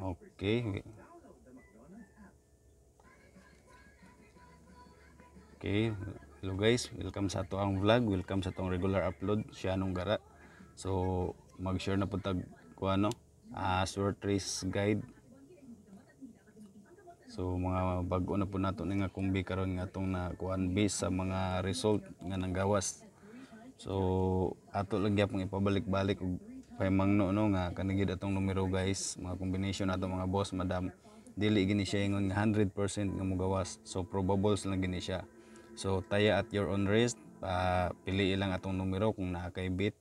Okay. Okay. Hello guys, welcome sa ato ang vlog, welcome sa tong regular upload siya nung gara. So, mag-share na po tag ko ano, uh, short race guide. So, mga bago na po nato nga kumbi karon nga atong na kuan base sa mga result nga nanggawas. So, ato lang gyapon ipabalik-balik og kay Mangno no nga kanagid atong numero guys mga combination atong mga boss madam dili gini siya ingon 100% nga mugawas so probables lang gini siya so taya at your own risk uh, pili lang atong numero kung naa kay bit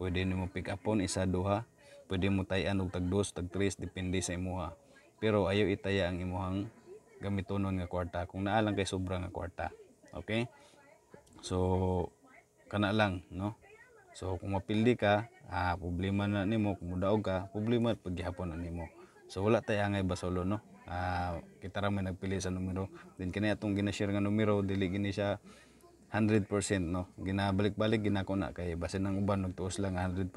pwede nimo pick up on isa duha pwede mo tayan og tag 2 tag 3 depende sa imuha pero ayo itaya ang imuhang gamitonon nga kwarta kung naa lang kay sobra nga kwarta okay so kana lang no So kung mapildi ka, ah, problema na nimo kung mudaog ka, problema at paghihapon na nimo. So wala tayo angay basolo no. Ah, kita ra may nagpili sa numero. Din kini atong gina-share nga numero dili gini siya 100% no. Ginabalik-balik ginako na kay base nang uban nagtuos lang 100%.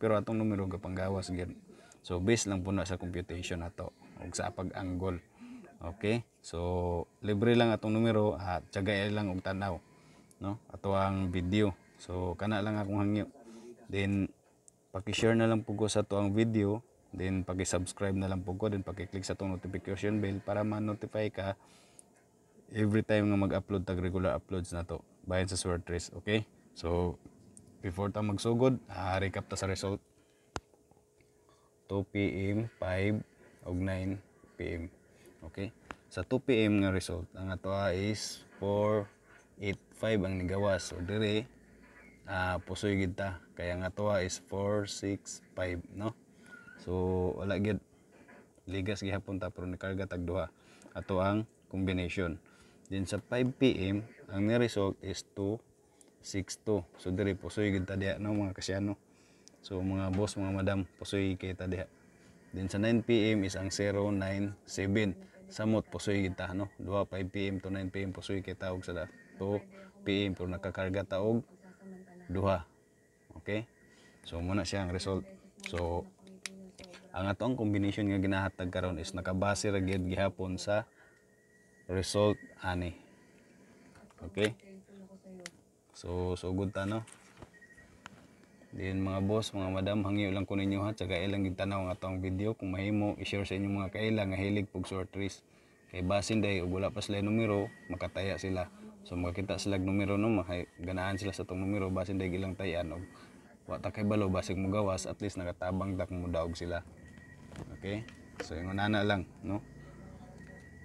Pero atong numero gapanggawas gyud. So based lang po na sa computation ato og sa pag-angle. Okay? So libre lang atong numero at ah, tagay lang og tanaw no. Ato ang video so kana lang akong hangyo then paki-share na lang po ko sa tuang video then paki-subscribe na lang po ko then paki-click sa tuang notification bell para ma-notify ka every time nga mag-upload tag regular uploads na to bayan sa Swertres okay so before ta magsugod ha recap ta sa result 2 pm 5 og 9 pm okay sa 2 pm nga result ang ato is 485 ang nigawas so dire uh, pusoy gid ta kaya nga tuwa ah, is 465 no so wala gid ligas gihapon ta pero nakarga tag duha ato ang combination din sa 5 pm ang ni result is 262 so diri pusoy gid ta diha no mga kasyano so mga boss mga madam pusoy kita ta diha din sa 9 pm is ang 097 samot pusoy gid no 2 5 pm to 9 pm pusoy kita og sa 2 pm pero nakakarga ta og duha. Okay? So muna siya ang result. So ang atong combination nga ginahatag karon is nakabase ra gyud gihapon sa result ani. Okay? So sugod so ta no. Din mga boss, mga madam, hangyo lang ko ninyo ha, tsaka ilang gitanaw ang atong video kung mahimo i-share sa inyo mga kaila nga hilig pug short trees. Kay basin day ug wala pa sila numero, makataya sila so makakita sila ng numero no mahay ganaan sila sa tong numero base dahil ilang tayan og wa ta kay balo basig mo gawas at least nakatabang dak mo daog sila okay so ingon ana lang no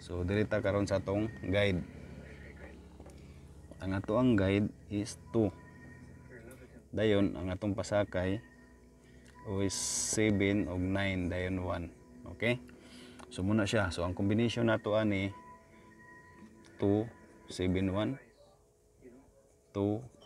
so diri ta karon sa tong guide ang ato ang guide is 2 dayon ang atong pasakay is 7 og 9 dayon 1 okay so muna siya so ang combination nato ani 2 7 1 og 179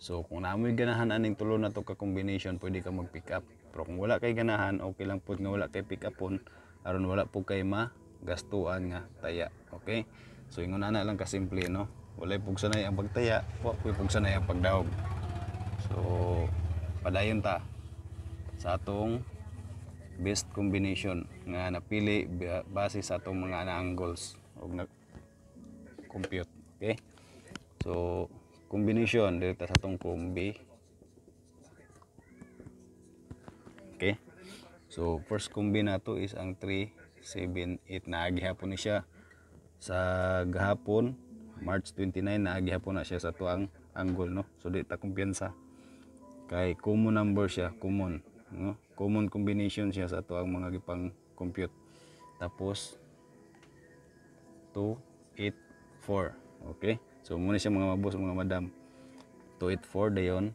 so kung naamoy ganahan aning tulo na to ka combination pwede ka mag pick up pero kung wala kay ganahan okay lang po nga wala kay pick up on aron wala po kay ma gastuan nga taya okay so ingon na lang kasimple no wala pug sanay ang pagtaya wa pug sanay ang pagdaog so padayon ta sa atong best combination nga napili base sa atong mga angles goals og na compute okay so combination direkta sa atong combi okay so first combi nato is ang 3 7 8 naagi hapon ni siya sa gahapon March 29 naagi hapon na siya sa tuang angle no so direkta ta kumpiyansa kay common number siya common no common combination siya sa ato ang mga gipang compute tapos 284 okay so muna siya mga mabos mga madam 284 dayon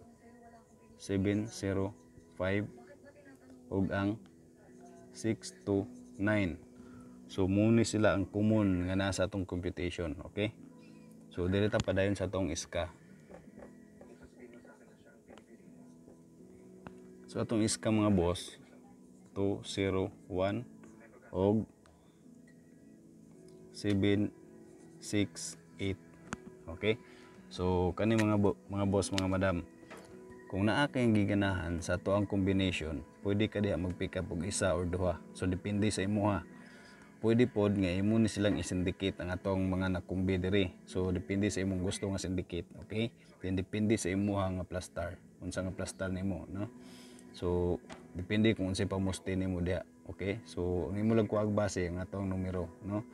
705 ug ang 629 So muna sila ang common nga nasa atong computation, okay? So dili ta padayon sa atong iska. So atong iska mga boss 201 og 768. Okay? So kani mga bo- mga boss mga madam kung naa kayong giganahan sa tuang combination, pwede ka diha mag-pick up og isa or duha. So depende sa imuha. Pwede pod nga imo ni silang isindicate ang atong mga nakumbi diri. So depende sa imong gusto nga syndicate, okay? Then depende sa imuha nga plastar, unsa nga plastar nimo, no? so depende kung unsay pamusti nimo diha okay so ang imo lang kuag base ang atong numero no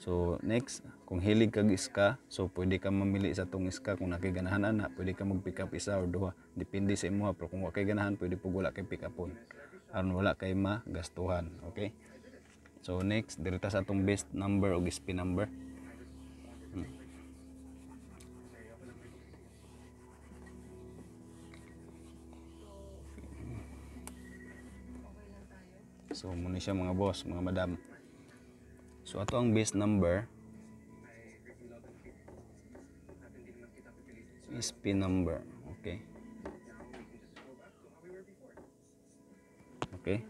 so next kung hilig kag iska so pwede ka mamili sa tong iska kung nakay ganahan ana pwede ka mag pick up isa or duha depende sa imo pero kung wa ganahan pwede pug wala kay pick upon aron wala kay magastuhan okay so next diri sa atong best number og spin number So muna siya mga boss, mga madam. So ato ang base number is P number. Okay. Okay.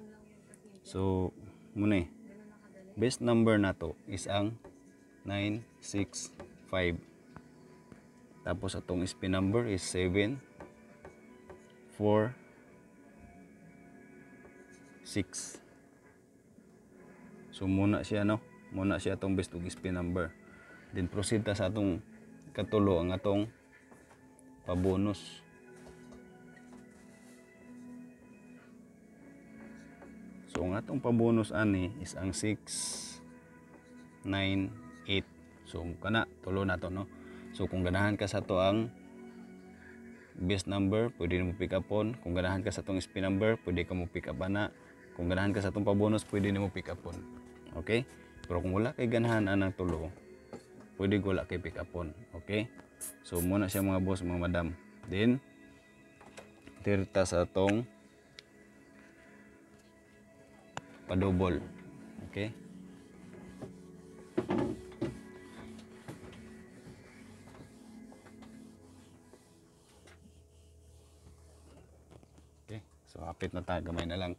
So muna eh. Base number na to is ang 965. Tapos atong spin number is 7 4 6 So muna siya no, muna siya atong best og spin number. Then proceed ta sa atong katulo ang atong pabonus. So ang atong pabonus ani is ang 6 9 8. So kana tulo na to no. So kung ganahan ka sa to ang best number, pwede mo pick up on. Kung ganahan ka sa tong spin number, pwede ka mo pick up ana. Kung ganahan ka sa tong pabonus, pwede mo pick up on. Okay? Pero kung wala kay ganahan ng tulo, pwede wala kay pick up on Okay? So muna siya mga boss, mga madam. Then tirta sa atong padubol. Okay? Okay. So, apit na tayo. Gamay na lang.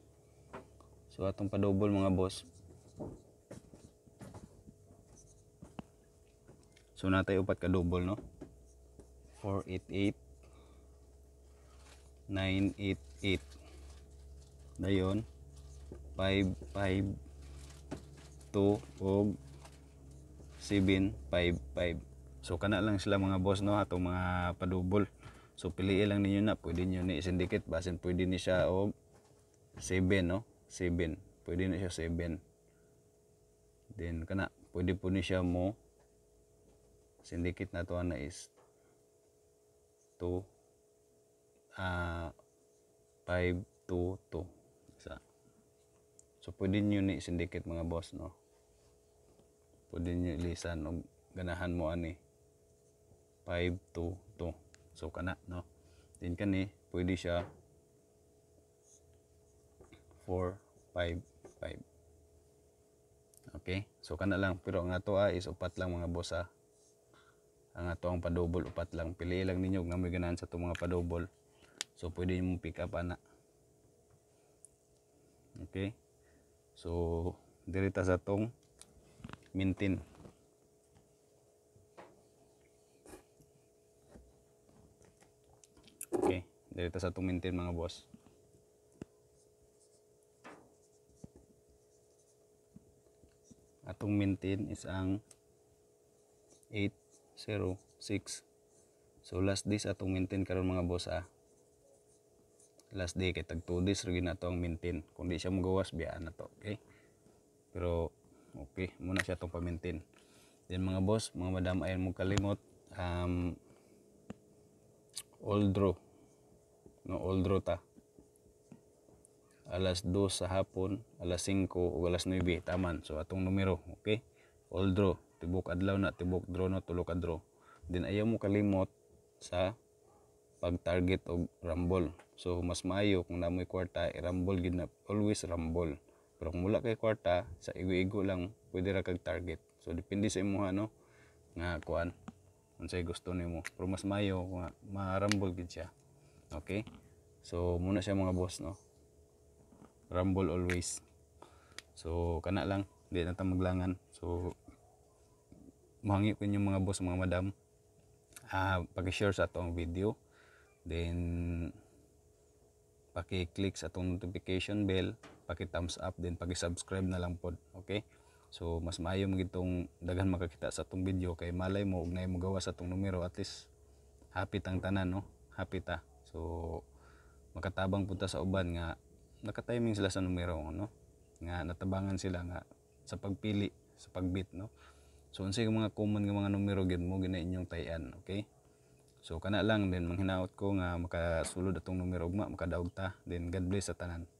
So, atong padubol mga boss. So natay upat ka double no. 488 988 Dayon 552 og 755 So kana lang sila mga boss no atong mga padubol. So piliin lang ninyo na pwede niyo ni syndicate basin pwede ni siya og 7 no 7 pwede na siya 7 then kana pwede po ni siya mo syndicate na to na is 2 uh, 522 so pwede niyo ni syndicate mga boss no pwede niyo ilisan og ganahan mo ani 522 so kana no then kani pwede siya 455 okay so kana lang pero ang ato ah, is upat lang mga boss ha ah. ang ato ang padobol upat lang pili lang ninyo nga may ganahan sa itong mga padobol so pwede nyo pick up ana okay so dirita sa tong mintin okay dirita sa tong mintin mga boss itong maintain is ang 806 so last days atong maintain karon mga boss ah last day kay tag 2 days rin na to maintain kung di siya magawas biyaan na to okay pero okay muna siya itong pamintin then mga boss mga madam ayan mo kalimot um, all draw no old draw ta alas 2 sa hapon, alas 5 o alas 9 taman. So atong numero, okay? All draw, tibok adlaw na, tibok draw na, tulok ka draw. Then ayaw mo kalimot sa pag-target og rumble. So mas maayo kung namoy kwarta, i-rumble gid na always rumble. Pero kung mula kay kwarta, sa igo-igo lang pwede ra kag target. So depende sa imo ano nga kuan unsay gusto nimo. Pero mas maayo kung ma-rumble gid siya. Okay? So muna siya mga boss no rumble always so kana lang hindi na maglangan so mahangi ko mga boss mga madam uh, paki-share sa atong video then paki-click sa atong notification bell paki-thumbs up then paki-subscribe na lang pod okay so mas maayo mo gitong daghan makakita sa atong video kay malay mo ugnay mo gawa sa atong numero at least happy tang tanan no happy ta so makatabang punta sa uban nga nakatiming sila sa numero no nga natabangan sila nga sa pagpili sa pagbit no so unsay mga common nga mga numero gid mo gina inyong tayan okay so kana lang din manghinaot ko nga makasulod atong numero ugma makadaog ta then god bless sa tanan